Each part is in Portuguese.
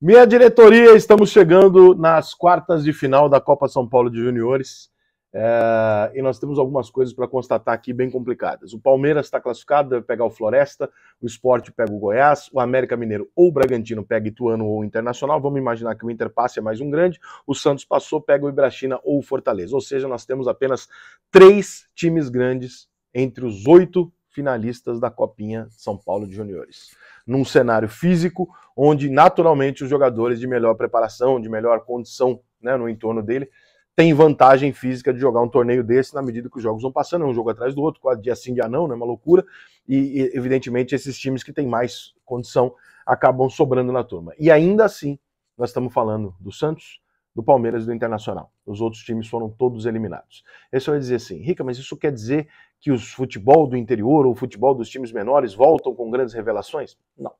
Minha diretoria, estamos chegando nas quartas de final da Copa São Paulo de Juniores é, e nós temos algumas coisas para constatar aqui bem complicadas. O Palmeiras está classificado, deve pegar o Floresta, o Esporte pega o Goiás, o América Mineiro ou o Bragantino pega Ituano ou o Internacional. Vamos imaginar que o Inter passe é mais um grande, o Santos passou, pega o Ibrachina ou o Fortaleza. Ou seja, nós temos apenas três times grandes entre os oito finalistas da Copinha São Paulo de Juniores. Num cenário físico onde, naturalmente, os jogadores de melhor preparação, de melhor condição né, no entorno dele, têm vantagem física de jogar um torneio desse na medida que os jogos vão passando, é um jogo atrás do outro, quase dia sim, dia não, né, uma loucura. E, e, evidentemente, esses times que têm mais condição acabam sobrando na turma. E ainda assim, nós estamos falando do Santos, do Palmeiras e do Internacional. Os outros times foram todos eliminados. Esse eu ia dizer assim, Rica, mas isso quer dizer que os futebol do interior ou o futebol dos times menores voltam com grandes revelações? Não.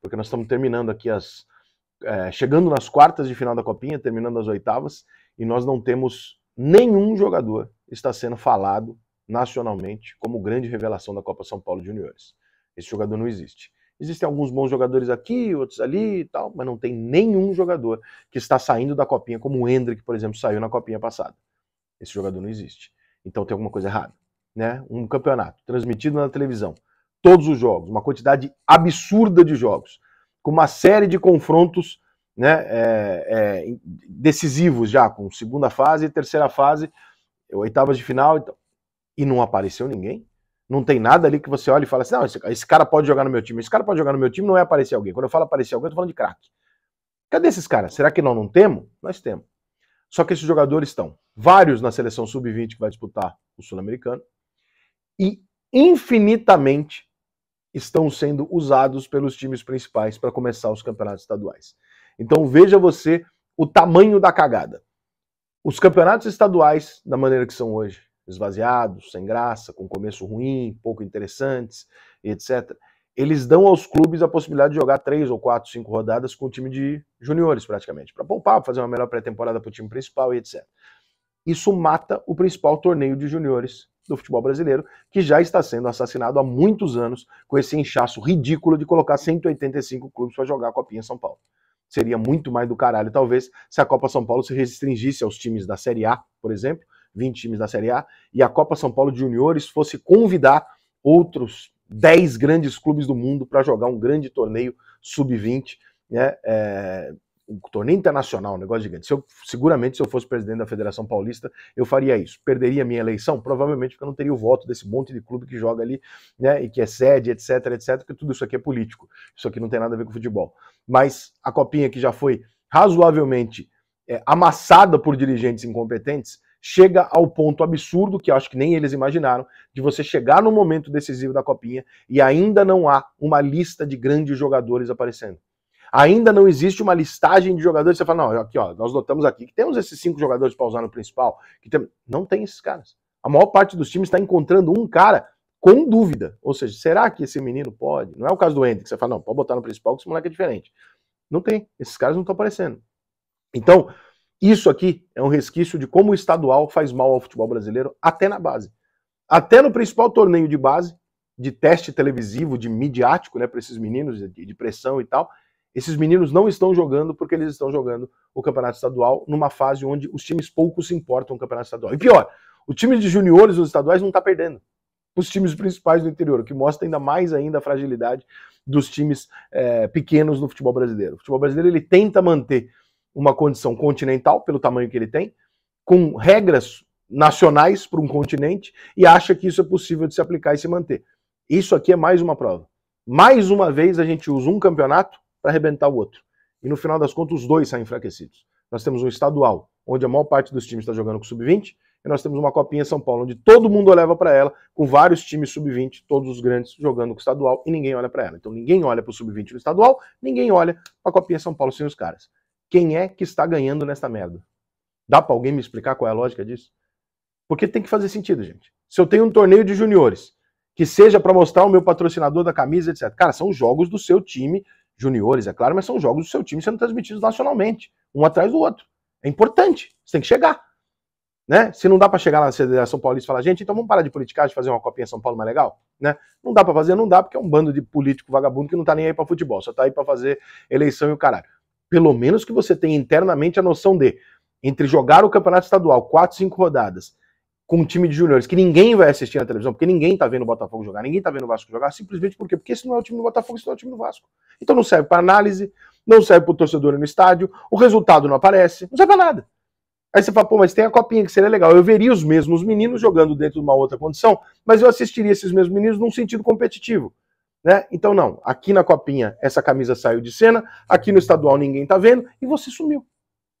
Porque nós estamos terminando aqui as. É, chegando nas quartas de final da Copinha, terminando as oitavas, e nós não temos nenhum jogador está sendo falado nacionalmente como grande revelação da Copa São Paulo de Juniores. Esse jogador não existe. Existem alguns bons jogadores aqui, outros ali e tal, mas não tem nenhum jogador que está saindo da copinha, como o Hendrick, por exemplo, saiu na copinha passada. Esse jogador não existe. Então tem alguma coisa errada né, um campeonato transmitido na televisão, todos os jogos, uma quantidade absurda de jogos, com uma série de confrontos né, é, é, decisivos já, com segunda fase, terceira fase, oitavas de final, então, e não apareceu ninguém. Não tem nada ali que você olha e fala assim: não, esse, esse, cara pode jogar no meu time, esse cara pode jogar no meu time, não é aparecer alguém. Quando eu falo aparecer alguém, eu tô falando de craque. Cadê esses caras? Será que nós não temos? Nós temos. Só que esses jogadores estão. Vários na seleção sub-20 que vai disputar o Sul-Americano, e infinitamente estão sendo usados pelos times principais para começar os campeonatos estaduais. Então veja você o tamanho da cagada. Os campeonatos estaduais, da maneira que são hoje, esvaziados, sem graça, com começo ruim, pouco interessantes, etc., eles dão aos clubes a possibilidade de jogar três ou quatro, cinco rodadas com o time de juniores, praticamente, para poupar, fazer uma melhor pré-temporada para o time principal e etc. Isso mata o principal torneio de juniores do futebol brasileiro, que já está sendo assassinado há muitos anos com esse inchaço ridículo de colocar 185 clubes para jogar a Copinha São Paulo. Seria muito mais do caralho, talvez, se a Copa São Paulo se restringisse aos times da Série A, por exemplo, 20 times da Série A, e a Copa São Paulo de Juniores fosse convidar outros 10 grandes clubes do mundo para jogar um grande torneio sub-20, né? É um torneio internacional, um negócio gigante. Se eu, seguramente, se eu fosse presidente da Federação Paulista, eu faria isso. Perderia minha eleição? Provavelmente, porque eu não teria o voto desse monte de clube que joga ali, né, e que é sede, etc, etc, porque tudo isso aqui é político. Isso aqui não tem nada a ver com futebol. Mas a copinha que já foi razoavelmente é, amassada por dirigentes incompetentes, chega ao ponto absurdo, que acho que nem eles imaginaram, de você chegar no momento decisivo da copinha e ainda não há uma lista de grandes jogadores aparecendo. Ainda não existe uma listagem de jogadores. Você fala, não, aqui, ó, nós notamos aqui que temos esses cinco jogadores para usar no principal. Que tem... Não tem esses caras. A maior parte dos times está encontrando um cara com dúvida. Ou seja, será que esse menino pode? Não é o caso do Hendrick, você fala, não, pode botar no principal que esse moleque é diferente. Não tem, esses caras não estão aparecendo. Então, isso aqui é um resquício de como o estadual faz mal ao futebol brasileiro até na base. Até no principal torneio de base, de teste televisivo, de midiático, né, para esses meninos, de pressão e tal, esses meninos não estão jogando porque eles estão jogando o campeonato estadual numa fase onde os times pouco se importam com o campeonato estadual. E pior, o time de juniores nos estaduais não está perdendo os times principais do interior, o que mostra ainda mais ainda a fragilidade dos times é, pequenos no futebol brasileiro. O futebol brasileiro ele tenta manter uma condição continental pelo tamanho que ele tem, com regras nacionais para um continente e acha que isso é possível de se aplicar e se manter. Isso aqui é mais uma prova. Mais uma vez a gente usa um campeonato para arrebentar o outro. E no final das contas, os dois saem enfraquecidos. Nós temos um estadual, onde a maior parte dos times está jogando com sub-20, e nós temos uma Copinha São Paulo, onde todo mundo leva para ela, com vários times sub-20, todos os grandes jogando com o estadual, e ninguém olha para ela. Então ninguém olha para o sub-20 no estadual, ninguém olha para a Copinha São Paulo sem os caras. Quem é que está ganhando nesta merda? Dá para alguém me explicar qual é a lógica disso? Porque tem que fazer sentido, gente. Se eu tenho um torneio de juniores, que seja para mostrar o meu patrocinador da camisa, etc. Cara, são jogos do seu time juniores, é claro, mas são jogos do seu time sendo transmitidos nacionalmente, um atrás do outro. É importante, você tem que chegar. Né? Se não dá para chegar na Federação Paulista e falar, gente, então vamos parar de politicar, de fazer uma copinha em São Paulo mais legal? Né? Não dá para fazer, não dá, porque é um bando de político vagabundo que não tá nem aí para futebol, só tá aí para fazer eleição e o caralho. Pelo menos que você tenha internamente a noção de, entre jogar o campeonato estadual, quatro, cinco rodadas, com um time de juniores que ninguém vai assistir na televisão, porque ninguém tá vendo o Botafogo jogar, ninguém tá vendo o Vasco jogar, simplesmente por quê? Porque esse não é o time do Botafogo, esse não é o time do Vasco. Então não serve para análise, não serve para o torcedor no estádio, o resultado não aparece, não serve para nada. Aí você fala, pô, mas tem a copinha que seria legal. Eu veria os mesmos meninos jogando dentro de uma outra condição, mas eu assistiria esses mesmos meninos num sentido competitivo. Né? Então, não, aqui na copinha essa camisa saiu de cena, aqui no estadual ninguém tá vendo, e você sumiu.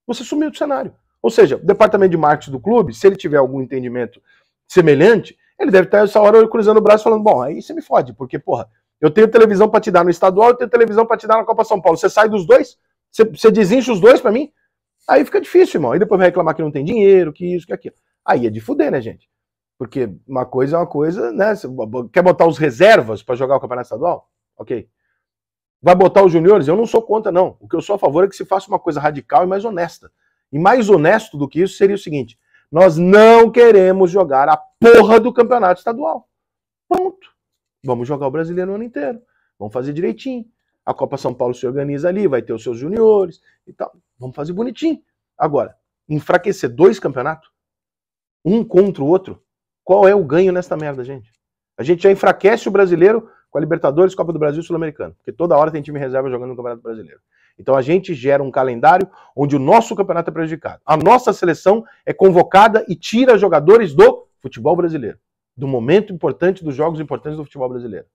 Você sumiu do cenário. Ou seja, o departamento de marketing do clube, se ele tiver algum entendimento semelhante, ele deve estar essa hora cruzando o braço falando: bom, aí você me fode, porque, porra, eu tenho televisão para te dar no estadual, eu tenho televisão para te dar na Copa São Paulo. Você sai dos dois? Você, você desincha os dois para mim? Aí fica difícil, irmão. Aí depois vai reclamar que não tem dinheiro, que isso, que aquilo. Aí é de fuder, né, gente? Porque uma coisa é uma coisa, né? Você quer botar os reservas para jogar o Campeonato Estadual? Ok. Vai botar os juniores? Eu não sou contra, não. O que eu sou a favor é que se faça uma coisa radical e mais honesta. E mais honesto do que isso seria o seguinte: nós não queremos jogar a porra do campeonato estadual. Ponto. Vamos jogar o brasileiro o ano inteiro. Vamos fazer direitinho. A Copa São Paulo se organiza ali, vai ter os seus juniores e tal. Vamos fazer bonitinho. Agora, enfraquecer dois campeonatos, um contra o outro, qual é o ganho nesta merda, gente? A gente já enfraquece o brasileiro com a Libertadores, Copa do Brasil e Sul-Americano, porque toda hora tem time reserva jogando no Campeonato Brasileiro. Então a gente gera um calendário onde o nosso campeonato é prejudicado. A nossa seleção é convocada e tira jogadores do futebol brasileiro, do momento importante, dos jogos importantes do futebol brasileiro.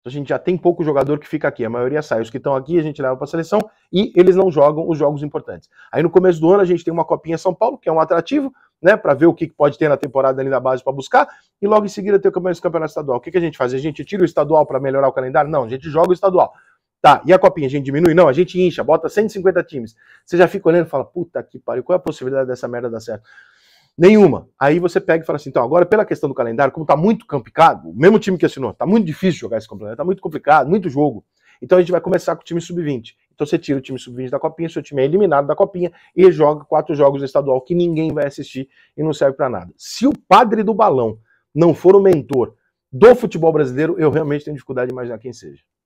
Então a gente já tem pouco jogador que fica aqui, a maioria sai. Os que estão aqui a gente leva para a seleção e eles não jogam os jogos importantes. Aí no começo do ano a gente tem uma Copinha São Paulo, que é um atrativo, né, para ver o que pode ter na temporada ali na base para buscar, e logo em seguida tem o campeonato estadual. O que, que a gente faz? A gente tira o estadual para melhorar o calendário? Não, a gente joga o estadual. Tá, e a copinha a gente diminui? Não, a gente incha, bota 150 times. Você já fica olhando e fala, puta que pariu, qual é a possibilidade dessa merda dar certo? Nenhuma. Aí você pega e fala assim, então agora pela questão do calendário, como tá muito campicado o mesmo time que assinou, tá muito difícil jogar esse campeonato, tá muito complicado, muito jogo. Então a gente vai começar com o time sub-20. Então você tira o time sub-20 da copinha, seu time é eliminado da copinha e joga quatro jogos estadual que ninguém vai assistir e não serve para nada. Se o padre do balão não for o mentor do futebol brasileiro, eu realmente tenho dificuldade de imaginar quem seja.